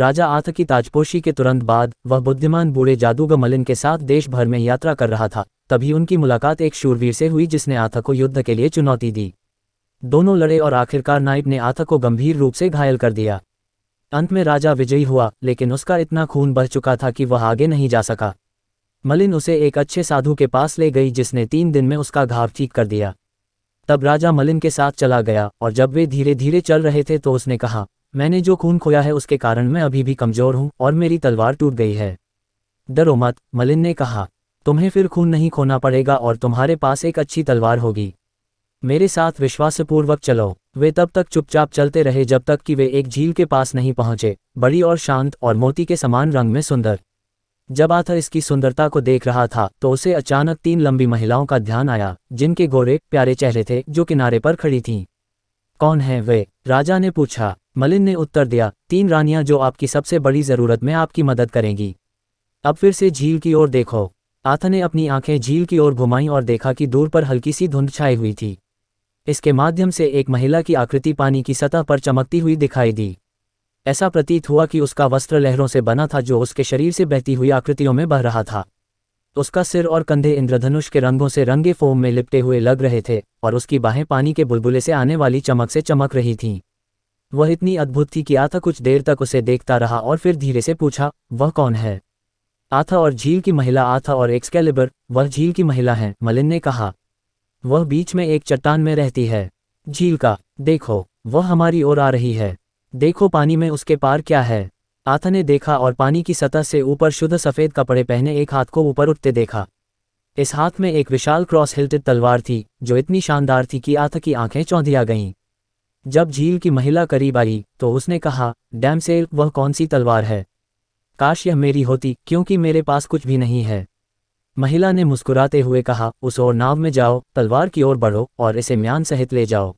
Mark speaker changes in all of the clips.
Speaker 1: राजा आथ की ताजपोशी के तुरंत बाद वह बुद्धिमान बूढ़े जादूग मलिन के साथ देश भर में यात्रा कर रहा था तभी उनकी मुलाकात एक शूरवीर से हुई जिसने आथा को युद्ध के लिए चुनौती दी दोनों लड़े और आखिरकार नाइब ने आथा को गंभीर रूप से घायल कर दिया अंत में राजा विजयी हुआ लेकिन उसका इतना खून बह चुका था कि वह आगे नहीं जा सका मलिन उसे एक अच्छे साधु के पास ले गई जिसने तीन दिन में उसका घाव ठीक कर दिया तब राजा मलिन के साथ चला गया और जब वे धीरे धीरे चल रहे थे तो उसने कहा मैंने जो खून खोया है उसके कारण मैं अभी भी कमजोर हूं और मेरी तलवार टूट गई है डरो मत मलिन ने कहा तुम्हें फिर खून नहीं खोना पड़ेगा और तुम्हारे पास एक अच्छी तलवार होगी मेरे साथ विश्वासपूर्वक चलो वे तब तक चुपचाप चलते रहे जब तक कि वे एक झील के पास नहीं पहुंचे बड़ी और शांत और मोती के समान रंग में सुंदर जब आथर इसकी सुंदरता को देख रहा था तो उसे अचानक तीन लंबी महिलाओं का ध्यान आया जिनके गोरे प्यारे चेहरे थे जो किनारे पर खड़ी थीं कौन है वे राजा ने पूछा मलिन ने उत्तर दिया तीन रानियां जो आपकी सबसे बड़ी जरूरत में आपकी मदद करेंगी अब फिर से झील की ओर देखो आथा ने अपनी आंखें झील की ओर घुमाई और देखा कि दूर पर हल्की सी धुंध छाई हुई थी इसके माध्यम से एक महिला की आकृति पानी की सतह पर चमकती हुई दिखाई दी ऐसा प्रतीत हुआ कि उसका वस्त्र लहरों से बना था जो उसके शरीर से बहती हुई आकृतियों में बह रहा था तो उसका सिर और कंधे इंद्रधनुष के रंगों से रंगे फोम में लिपटे हुए लग रहे थे और उसकी बाहें पानी के बुलबुले से आने वाली चमक से चमक रही थीं वह इतनी अद्भुत थी कि आथा कुछ देर तक उसे देखता रहा और फिर धीरे से पूछा वह कौन है आथा और झील की महिला आथा और स्केलेबर वह झील की महिला है मलिन ने कहा वह बीच में एक चट्टान में रहती है झील का देखो वह हमारी ओर आ रही है देखो पानी में उसके पार क्या है आथा ने देखा और पानी की सतह से ऊपर शुद्ध सफ़ेद कपड़े पहने एक हाथ को ऊपर उठते देखा इस हाथ में एक विशाल क्रॉस हिल्टेड तलवार थी जो इतनी शानदार थी कि आथा की आंखें चौंधिया गईं जब झील की महिला करीब आई तो उसने कहा डैम सेल वह कौन सी तलवार है काश यह मेरी होती क्योंकि मेरे पास कुछ भी नहीं है महिला ने मुस्कुराते हुए कहा उस ओर नाव में जाओ तलवार की ओर बढ़ो और इसे म्यान सहित ले जाओ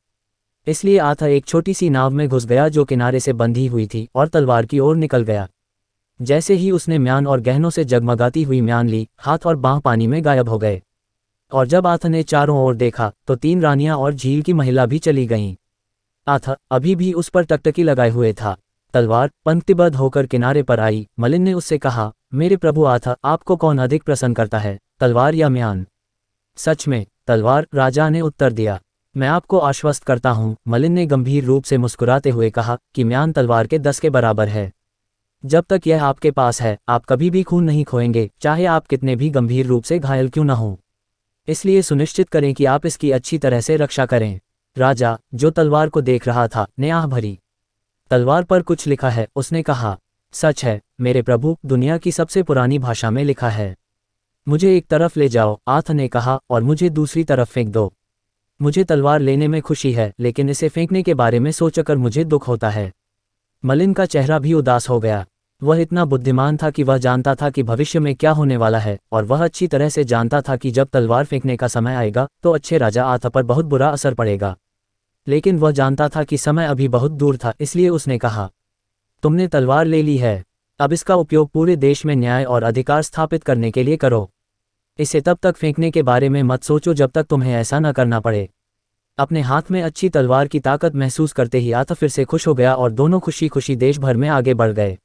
Speaker 1: इसलिए आथा एक छोटी सी नाव में घुस गया जो किनारे से बंधी हुई थी और तलवार की ओर निकल गया जैसे ही उसने म्यान और गहनों से जगमगाती हुई म्यान ली हाथ और बांह पानी में गायब हो गए और जब आथा ने चारों ओर देखा तो तीन रानियां और झील की महिला भी चली गईं आथा अभी भी उस पर टकटकी लगाए हुए था तलवार पंक्तिबद्ध होकर किनारे पर आई मलिन ने उससे कहा मेरे प्रभु आथा आपको कौन अधिक प्रसन्न करता है तलवार या म्यान सच में तलवार राजा ने उत्तर दिया मैं आपको आश्वस्त करता हूँ मलिन ने गंभीर रूप से मुस्कुराते हुए कहा कि म्यान तलवार के दस के बराबर है जब तक यह आपके पास है आप कभी भी खून नहीं खोएंगे चाहे आप कितने भी गंभीर रूप से घायल क्यों न हों इसलिए सुनिश्चित करें कि आप इसकी अच्छी तरह से रक्षा करें राजा जो तलवार को देख रहा था ने आह भरी तलवार पर कुछ लिखा है उसने कहा सच है मेरे प्रभु दुनिया की सबसे पुरानी भाषा में लिखा है मुझे एक तरफ ले जाओ आथ ने कहा और मुझे दूसरी तरफ फेंक दो मुझे तलवार लेने में खुशी है लेकिन इसे फेंकने के बारे में सोचकर मुझे दुख होता है मलिन का चेहरा भी उदास हो गया वह इतना बुद्धिमान था कि वह जानता था कि भविष्य में क्या होने वाला है और वह अच्छी तरह से जानता था कि जब तलवार फेंकने का समय आएगा तो अच्छे राजा आता पर बहुत बुरा असर पड़ेगा लेकिन वह जानता था कि समय अभी बहुत दूर था इसलिए उसने कहा तुमने तलवार ले ली है अब इसका उपयोग पूरे देश में न्याय और अधिकार स्थापित करने के लिए करो इसे तब तक फेंकने के बारे में मत सोचो जब तक तुम्हें ऐसा न करना पड़े अपने हाथ में अच्छी तलवार की ताकत महसूस करते ही आता फिर से खुश हो गया और दोनों खुशी खुशी देश भर में आगे बढ़ गए